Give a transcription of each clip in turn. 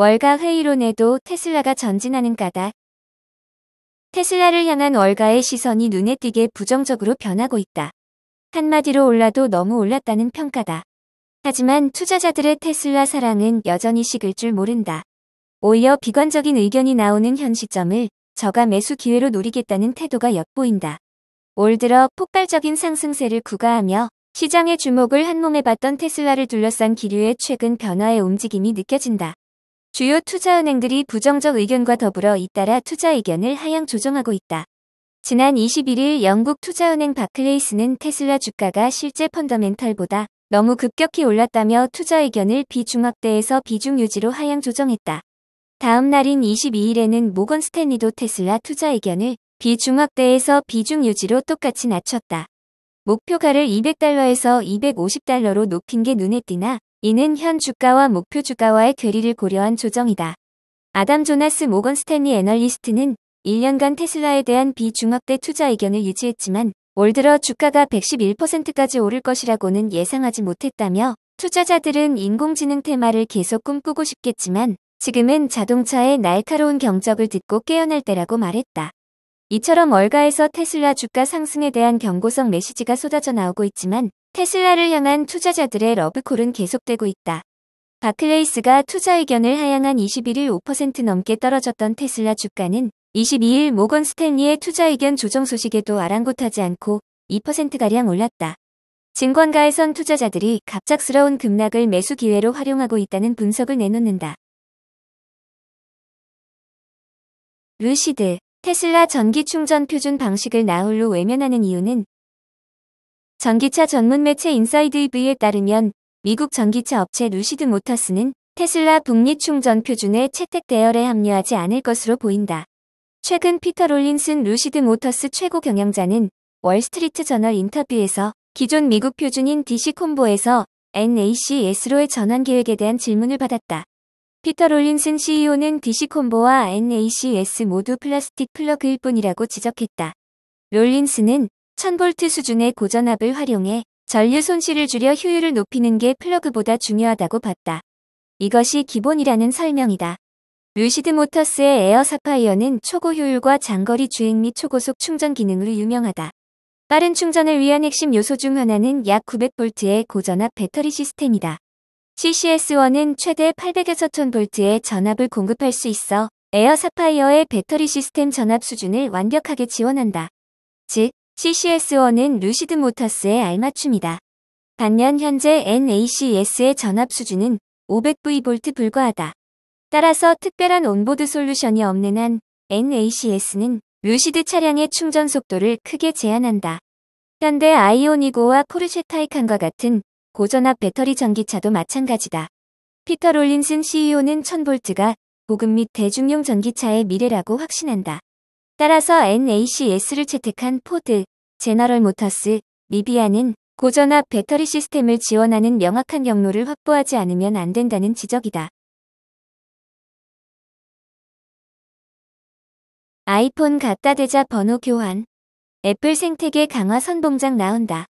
월가 회의론에도 테슬라가 전진하는 까닭. 테슬라를 향한 월가의 시선이 눈에 띄게 부정적으로 변하고 있다. 한마디로 올라도 너무 올랐다는 평가다. 하지만 투자자들의 테슬라 사랑은 여전히 식을 줄 모른다. 오히려 비관적인 의견이 나오는 현 시점을 저가 매수 기회로 노리겠다는 태도가 엿보인다. 올 들어 폭발적인 상승세를 구가하며 시장의 주목을 한몸에 받던 테슬라를 둘러싼 기류의 최근 변화의 움직임이 느껴진다. 주요 투자은행들이 부정적 의견과 더불어 잇따라 투자 의견을 하향 조정하고 있다. 지난 21일 영국 투자은행 바클레이스는 테슬라 주가가 실제 펀더멘털보다 너무 급격히 올랐다며 투자 의견을 비중확대에서 비중 유지로 하향 조정했다. 다음 날인 22일에는 모건 스탠리도 테슬라 투자 의견을 비중확대에서 비중 유지로 똑같이 낮췄다. 목표가를 200달러에서 250달러로 높인 게 눈에 띄나 이는 현 주가와 목표 주가와의 괴리를 고려한 조정이다. 아담 조나스 모건 스탠리 애널리스트는 1년간 테슬라에 대한 비중확대 투자 의견을 유지했지만 올 들어 주가가 111%까지 오를 것이라고는 예상하지 못했다며 투자자들은 인공지능 테마를 계속 꿈꾸고 싶겠지만 지금은 자동차의 날카로운 경적을 듣고 깨어날 때라고 말했다. 이처럼 월가에서 테슬라 주가 상승에 대한 경고성 메시지가 쏟아져 나오고 있지만 테슬라를 향한 투자자들의 러브콜은 계속되고 있다. 바클레이스가 투자 의견을 하향한 21일 5% 넘게 떨어졌던 테슬라 주가는 22일 모건 스탠리의 투자 의견 조정 소식에도 아랑곳하지 않고 2%가량 올랐다. 증권가에선 투자자들이 갑작스러운 급락을 매수 기회로 활용하고 있다는 분석을 내놓는다. 루시드, 테슬라 전기 충전 표준 방식을 나홀로 외면하는 이유는 전기차 전문 매체 인사이드EV에 따르면 미국 전기차 업체 루시드 모터스는 테슬라 북미 충전 표준의 채택 대열에 합류하지 않을 것으로 보인다. 최근 피터 롤린슨 루시드 모터스 최고 경영자는 월스트리트 저널 인터뷰에서 기존 미국 표준인 DC 콤보에서 NACS로의 전환 계획에 대한 질문을 받았다. 피터 롤린슨 CEO는 DC 콤보와 NACS 모두 플라스틱 플러그일 뿐이라고 지적했다. 롤린슨은 1000V 수준의 고전압을 활용해 전류 손실을 줄여 효율을 높이는 게 플러그보다 중요하다고 봤다. 이것이 기본이라는 설명이다. 루시드 모터스의 에어 사파이어는 초고 효율과 장거리 주행 및 초고속 충전 기능으로 유명하다. 빠른 충전을 위한 핵심 요소 중 하나는 약 900V의 고전압 배터리 시스템이다. CCS1은 최대 800에서 1000V의 전압을 공급할 수 있어 에어 사파이어의 배터리 시스템 전압 수준을 완벽하게 지원한다. 즉, CCS1은 루시드 모터스의 알맞춤이다. 반면 현재 NACS의 전압 수준은 500V 불과하다. 따라서 특별한 온보드 솔루션이 없는 한 NACS는 루시드 차량의 충전 속도를 크게 제한한다. 현대 아이오니고와 포르쉐 타이칸과 같은 고전압 배터리 전기차도 마찬가지다. 피터 롤린슨 CEO는 1000V가 보급 및 대중용 전기차의 미래라고 확신한다. 따라서 NACS를 채택한 포드, 제너럴 모터스, 리비아는 고전압 배터리 시스템을 지원하는 명확한 경로를 확보하지 않으면 안 된다는 지적이다. 아이폰 갖다 대자 번호 교환 애플 생태계 강화 선봉장 나온다.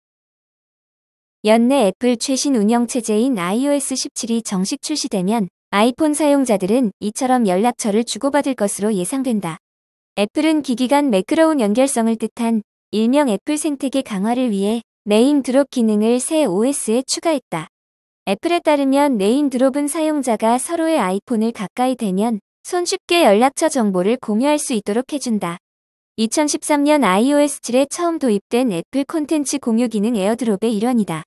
연내 애플 최신 운영체제인 iOS 17이 정식 출시되면 아이폰 사용자들은 이처럼 연락처를 주고받을 것으로 예상된다. 애플은 기기간 매끄러운 연결성을 뜻한 일명 애플 생태계 강화를 위해 네임 드롭 기능을 새 OS에 추가했다. 애플에 따르면 네임 드롭은 사용자가 서로의 아이폰을 가까이 대면 손쉽게 연락처 정보를 공유할 수 있도록 해준다. 2013년 iOS 7에 처음 도입된 애플 콘텐츠 공유 기능 에어드롭의 일환이다.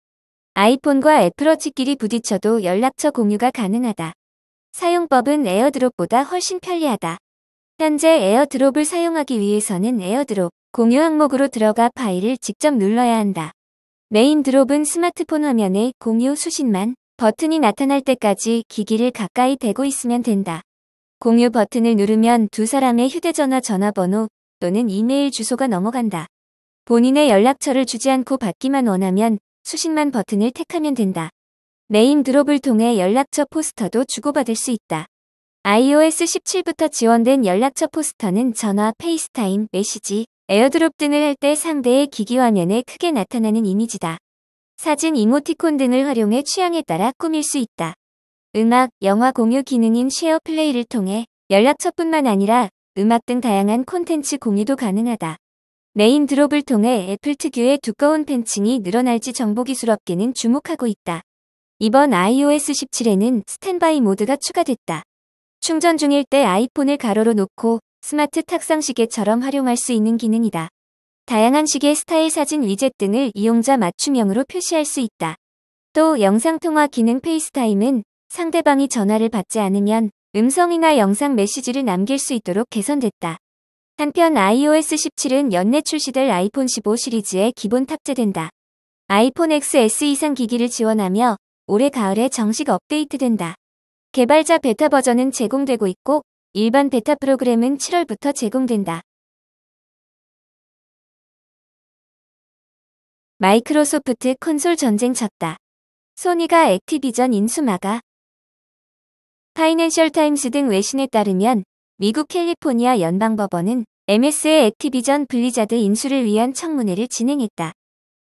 아이폰과 애플워치끼리 부딪혀도 연락처 공유가 가능하다. 사용법은 에어드롭보다 훨씬 편리하다. 현재 에어드롭을 사용하기 위해서는 에어드롭 공유 항목으로 들어가 파일을 직접 눌러야 한다. 메인 드롭은 스마트폰 화면에 공유 수신만 버튼이 나타날 때까지 기기를 가까이 대고 있으면 된다. 공유 버튼을 누르면 두 사람의 휴대전화 전화번호 또는 이메일 주소가 넘어간다. 본인의 연락처를 주지 않고 받기만 원하면 수신만 버튼을 택하면 된다. 메인 드롭을 통해 연락처 포스터도 주고받을 수 있다. iOS 17부터 지원된 연락처 포스터는 전화, 페이스타임, 메시지, 에어드롭 등을 할 때 상대의 기기화면에 크게 나타나는 이미지다. 사진, 이모티콘 등을 활용해 취향에 따라 꾸밀 수 있다. 음악, 영화 공유 기능인 쉐어 플레이를 통해 연락처뿐만 아니라 음악 등 다양한 콘텐츠 공유도 가능하다. 메인 드롭을 통해 애플 특유의 두꺼운 팬층이 늘어날지 정보기술업계는 주목하고 있다. 이번 iOS 17에는 스탠바이 모드가 추가됐다. 충전 중일 때 아이폰을 가로로 놓고 스마트 탁상 시계처럼 활용할 수 있는 기능이다. 다양한 시계 스타일 사진 위젯 등을 이용자 맞춤형으로 표시할 수 있다. 또 영상통화 기능 페이스타임은 상대방이 전화를 받지 않으면 음성이나 영상 메시지를 남길 수 있도록 개선됐다. 한편 iOS 17은 연내 출시될 아이폰 15 시리즈에 기본 탑재된다. 아이폰 XS 이상 기기를 지원하며 올해 가을에 정식 업데이트된다. 개발자 베타 버전은 제공되고 있고 일반 베타 프로그램은 7월부터 제공된다. 마이크로소프트 콘솔 전쟁 쳤다. 소니가 액티비전 인수마가 파이낸셜 타임스 등 외신에 따르면 미국 캘리포니아 연방법원은 MS의 액티비전 블리자드 인수를 위한 청문회를 진행했다.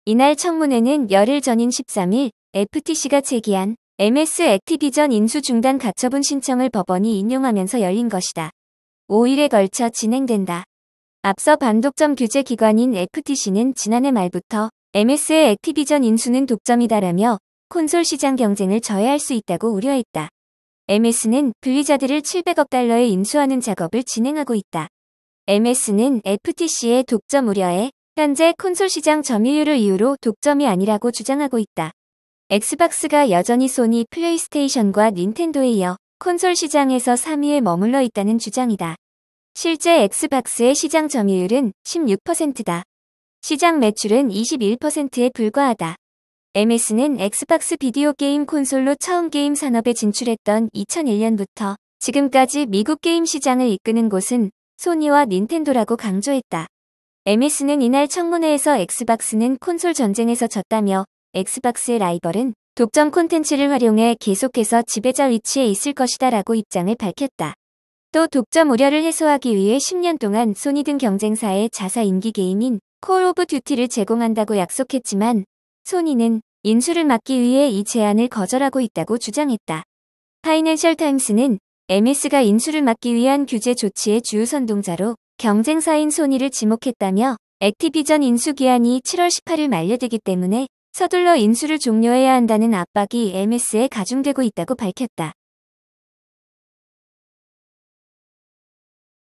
이날 청문회는 열흘 전인 13일 FTC가 제기한 MS 액티비전 인수 중단 가처분 신청을 법원이 인용하면서 열린 것이다. 5일에 걸쳐 진행된다. 앞서 반독점 규제 기관인 FTC는 지난해 말부터 MS의 액티비전 인수는 독점이다라며 콘솔 시장 경쟁을 저해할 수 있다고 우려했다. MS는 블리자드를 700억 달러에 인수하는 작업을 진행하고 있다. MS는 FTC의 독점 우려에 현재 콘솔 시장 점유율을 이유로 독점이 아니라고 주장하고 있다. 엑스박스가 여전히 소니 플레이스테이션과 닌텐도에 이어 콘솔 시장에서 3위에 머물러 있다는 주장이다. 실제 엑스박스의 시장 점유율은 16%다. 시장 매출은 21%에 불과하다. MS는 엑스박스 비디오 게임 콘솔로 처음 게임 산업에 진출했던 2001년부터 지금까지 미국 게임 시장을 이끄는 곳은 소니와 닌텐도라고 강조했다. MS는 이날 청문회에서 엑스박스는 콘솔 전쟁에서 졌다며 엑스박스의 라이벌은 독점 콘텐츠를 활용해 계속해서 지배자 위치에 있을 것이다 라고 입장을 밝혔다. 또 독점 우려를 해소하기 위해 10년 동안 소니 등 경쟁사의 자사 인기 게임인 콜 오브 듀티를 제공한다고 약속했지만 소니는 인수를 막기 위해 이 제안을 거절하고 있다고 주장했다. 파이낸셜 타임스는 MS가 인수를 막기 위한 규제 조치의 주요 선동자로 경쟁사인 소니를 지목했다며 액티비전 인수 기한이 7월 18일 만료되기 때문에 서둘러 인수를 종료해야 한다는 압박이 MS에 가중되고 있다고 밝혔다.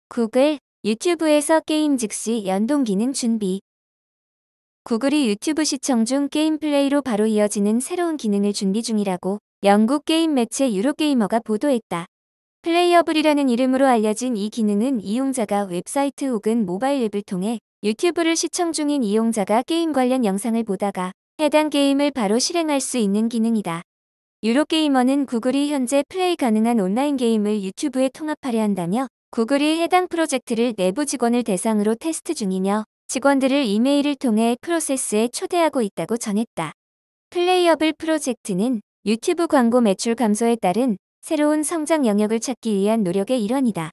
구글, 유튜브에서 게임 즉시 연동 기능 준비 구글이 유튜브 시청 중 게임 플레이로 바로 이어지는 새로운 기능을 준비 중이라고 영국 게임 매체 유로게이머가 보도했다. 플레이어블이라는 이름으로 알려진 이 기능은 이용자가 웹사이트 혹은 모바일 앱을 통해 유튜브를 시청 중인 이용자가 게임 관련 영상을 보다가 해당 게임을 바로 실행할 수 있는 기능이다. 유로게이머는 구글이 현재 플레이 가능한 온라인 게임을 유튜브에 통합하려 한다며 구글이 해당 프로젝트를 내부 직원을 대상으로 테스트 중이며 직원들을 이메일을 통해 프로세스에 초대하고 있다고 전했다. 플레이어블 프로젝트는 유튜브 광고 매출 감소에 따른 새로운 성장 영역을 찾기 위한 노력의 일환이다.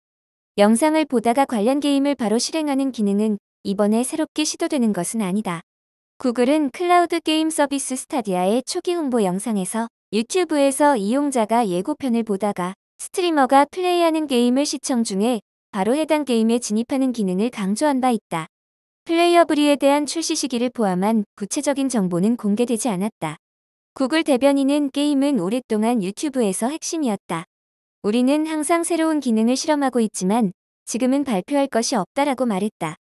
영상을 보다가 관련 게임을 바로 실행하는 기능은 이번에 새롭게 시도되는 것은 아니다. 구글은 클라우드 게임 서비스 스타디아의 초기 홍보 영상에서 유튜브에서 이용자가 예고편을 보다가 스트리머가 플레이하는 게임을 시청 중에 바로 해당 게임에 진입하는 기능을 강조한 바 있다. 플레이어 브리에 대한 출시 시기를 포함한 구체적인 정보는 공개되지 않았다. 구글 대변인은 게임은 오랫동안 유튜브에서 핵심이었다. 우리는 항상 새로운 기능을 실험하고 있지만 지금은 발표할 것이 없다라고 말했다.